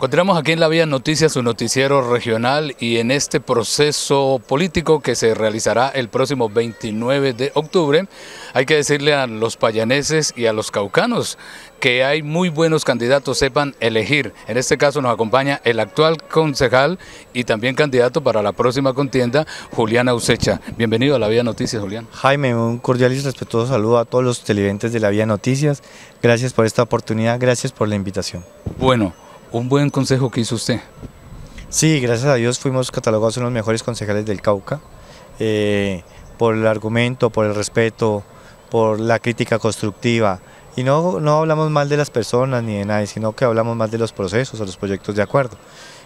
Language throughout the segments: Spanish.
Continuamos aquí en La Vía Noticias, su noticiero regional y en este proceso político que se realizará el próximo 29 de octubre, hay que decirle a los payaneses y a los caucanos que hay muy buenos candidatos, sepan elegir. En este caso nos acompaña el actual concejal y también candidato para la próxima contienda, Julián Ausecha. Bienvenido a La Vía Noticias, Julián. Jaime, un cordial y respetuoso saludo a todos los televidentes de La Vía Noticias. Gracias por esta oportunidad, gracias por la invitación. Bueno un buen consejo que hizo usted. Sí, gracias a Dios fuimos catalogados en los mejores concejales del Cauca, eh, por el argumento, por el respeto, por la crítica constructiva. Y no, hablamos mal de las personas ni de nadie, sino que hablamos más de los procesos o los proyectos de acuerdo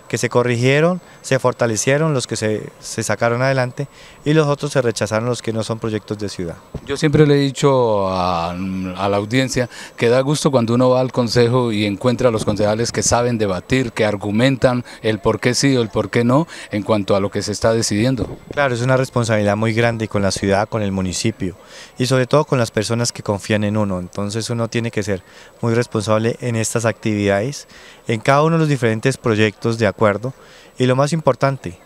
que se corrigieron, se fortalecieron los que se, sacaron adelante y los otros se rechazaron los que no son proyectos de ciudad. Yo siempre le he dicho a, la audiencia que da gusto cuando uno va al consejo y encuentra a los concejales que saben debatir, que argumentan el por qué sí o el por qué no en cuanto a lo que se está decidiendo. Claro, es una responsabilidad muy grande con la ciudad, con el municipio y sobre todo con las personas que confían en uno. Entonces uno tiene que ser muy responsable en estas actividades, en cada uno de los diferentes proyectos de acuerdo y lo más importante,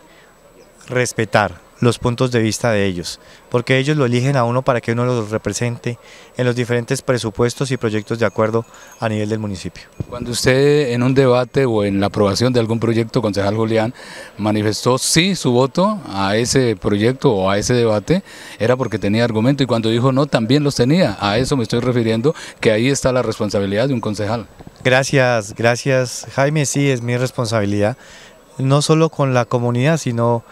respetar los puntos de vista de ellos, porque ellos lo eligen a uno para que uno los represente en los diferentes presupuestos y proyectos de acuerdo a nivel del municipio. Cuando usted en un debate o en la aprobación de algún proyecto, concejal Julián, manifestó sí su voto a ese proyecto o a ese debate, era porque tenía argumento y cuando dijo no, también los tenía. A eso me estoy refiriendo, que ahí está la responsabilidad de un concejal. Gracias, gracias Jaime, sí, es mi responsabilidad, no solo con la comunidad, sino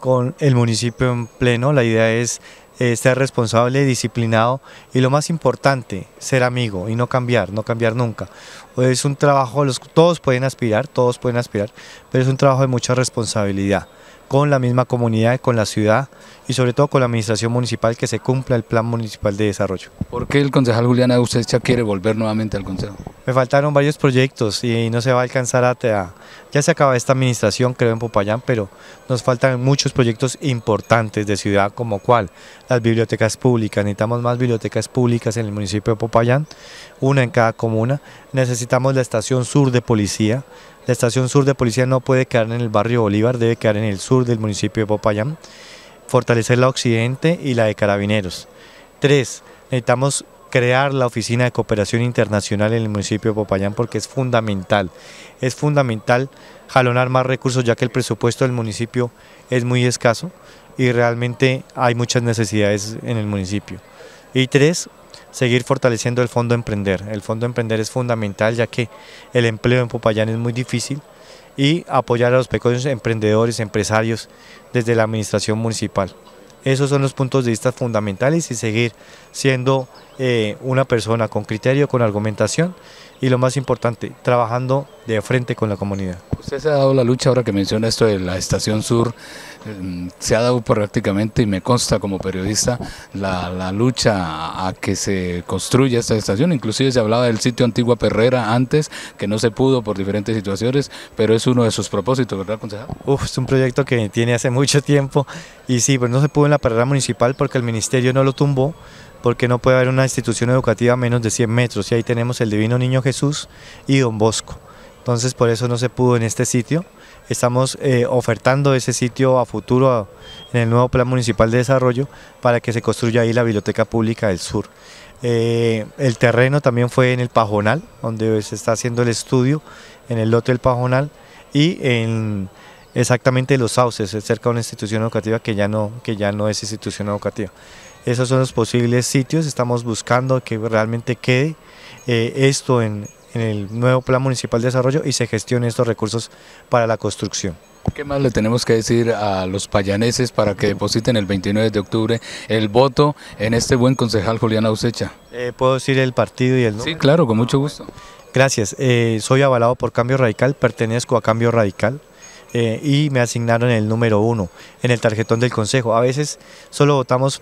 con el municipio en pleno, la idea es eh, ser responsable, disciplinado y lo más importante, ser amigo y no cambiar, no cambiar nunca. Es un trabajo, los, todos pueden aspirar, todos pueden aspirar, pero es un trabajo de mucha responsabilidad con la misma comunidad, con la ciudad y sobre todo con la administración municipal que se cumpla el plan municipal de desarrollo. ¿Por qué el concejal Julián ya quiere volver nuevamente al consejo? Me faltaron varios proyectos y no se va a alcanzar a... Ya se acaba esta administración, creo, en Popayán, pero nos faltan muchos proyectos importantes de ciudad, como cual. las bibliotecas públicas. Necesitamos más bibliotecas públicas en el municipio de Popayán, una en cada comuna. Necesitamos la estación sur de policía. La estación sur de policía no puede quedar en el barrio Bolívar, debe quedar en el sur del municipio de Popayán. Fortalecer la occidente y la de carabineros. Tres, necesitamos crear la Oficina de Cooperación Internacional en el municipio de Popayán porque es fundamental, es fundamental jalonar más recursos ya que el presupuesto del municipio es muy escaso y realmente hay muchas necesidades en el municipio. Y tres, seguir fortaleciendo el Fondo Emprender. El Fondo Emprender es fundamental ya que el empleo en Popayán es muy difícil y apoyar a los pequeños emprendedores, empresarios desde la administración municipal. Esos son los puntos de vista fundamentales y seguir siendo eh, una persona con criterio, con argumentación y lo más importante, trabajando de frente con la comunidad. Usted se ha dado la lucha ahora que menciona esto de la Estación Sur, em, se ha dado prácticamente, y me consta como periodista, la, lucha a que se construya esta estación, inclusive se hablaba del sitio Antigua Perrera antes, que no se pudo por diferentes situaciones, pero es uno de sus propósitos, ¿verdad, concejal? Uf, es un proyecto que tiene hace mucho tiempo, y sí, pues no se pudo en la Perrera Municipal porque el Ministerio no lo tumbó, porque no puede haber una institución educativa a menos de 100 metros y ahí tenemos el Divino Niño Jesús y Don Bosco. Entonces por eso no se pudo en este sitio. Estamos eh, ofertando ese sitio a futuro en el nuevo Plan Municipal de Desarrollo para que se construya ahí la Biblioteca Pública del Sur. Eh, el terreno también fue en el Pajonal, donde se está haciendo el estudio, en el lote del Pajonal y en exactamente Los Sauces, eh, cerca de una institución educativa que ya no, que ya no es institución educativa. Esos son los posibles sitios. Estamos buscando que realmente quede eh, esto en, el nuevo Plan Municipal de Desarrollo y se gestionen estos recursos para la construcción. ¿Qué más le tenemos que decir a los payaneses para que depositen el 29 de octubre el voto en este buen concejal Julián Ausecha? Eh, ¿Puedo decir el partido y el nombre? Sí, claro, con mucho gusto. Gracias. Eh, soy avalado por Cambio Radical, pertenezco a Cambio Radical. y me asignaron el número uno en el tarjetón del consejo. A veces solo votamos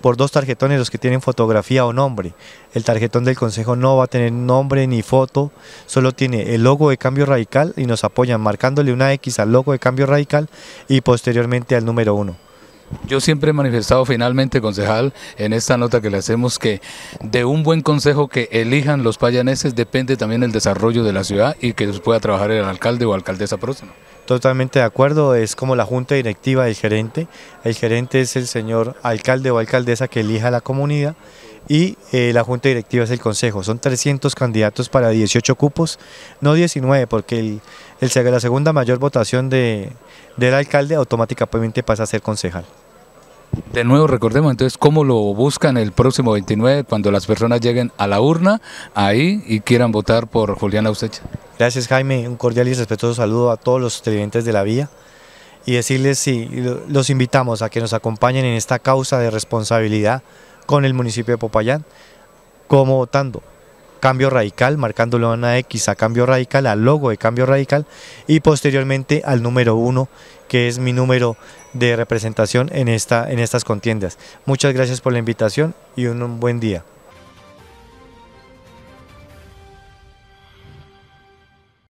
por dos tarjetones los que tienen fotografía o nombre. El tarjetón del consejo no va a tener nombre ni foto, solo tiene el logo de cambio radical y nos apoyan marcándole una X al logo de cambio radical y posteriormente al número uno Yo siempre he manifestado finalmente, concejal, en esta nota que le hacemos que de un buen consejo que elijan los payaneses depende también el desarrollo de la ciudad y que pueda trabajar el alcalde o alcaldesa próxima totalmente de acuerdo, es como la junta directiva del gerente, el gerente es el señor alcalde o alcaldesa que elija la comunidad y eh, la junta directiva es el consejo, son 300 candidatos para 18 cupos, no 19 porque el, la segunda mayor votación del alcalde automáticamente pasa a ser concejal. De nuevo recordemos entonces cómo lo buscan el próximo 29 cuando las personas lleguen a la urna ahí y quieran votar por Juliana Usecha. Gracias Jaime, un cordial y respetuoso saludo a todos los televidentes de la vía y decirles si los invitamos a que nos acompañen en esta causa de responsabilidad con el municipio de Popayán, como votando cambio radical, marcándole una X a cambio radical, al logo de cambio radical y posteriormente al número uno que es mi número de representación en, esta, en estas contiendas. Muchas gracias por la invitación y un buen día.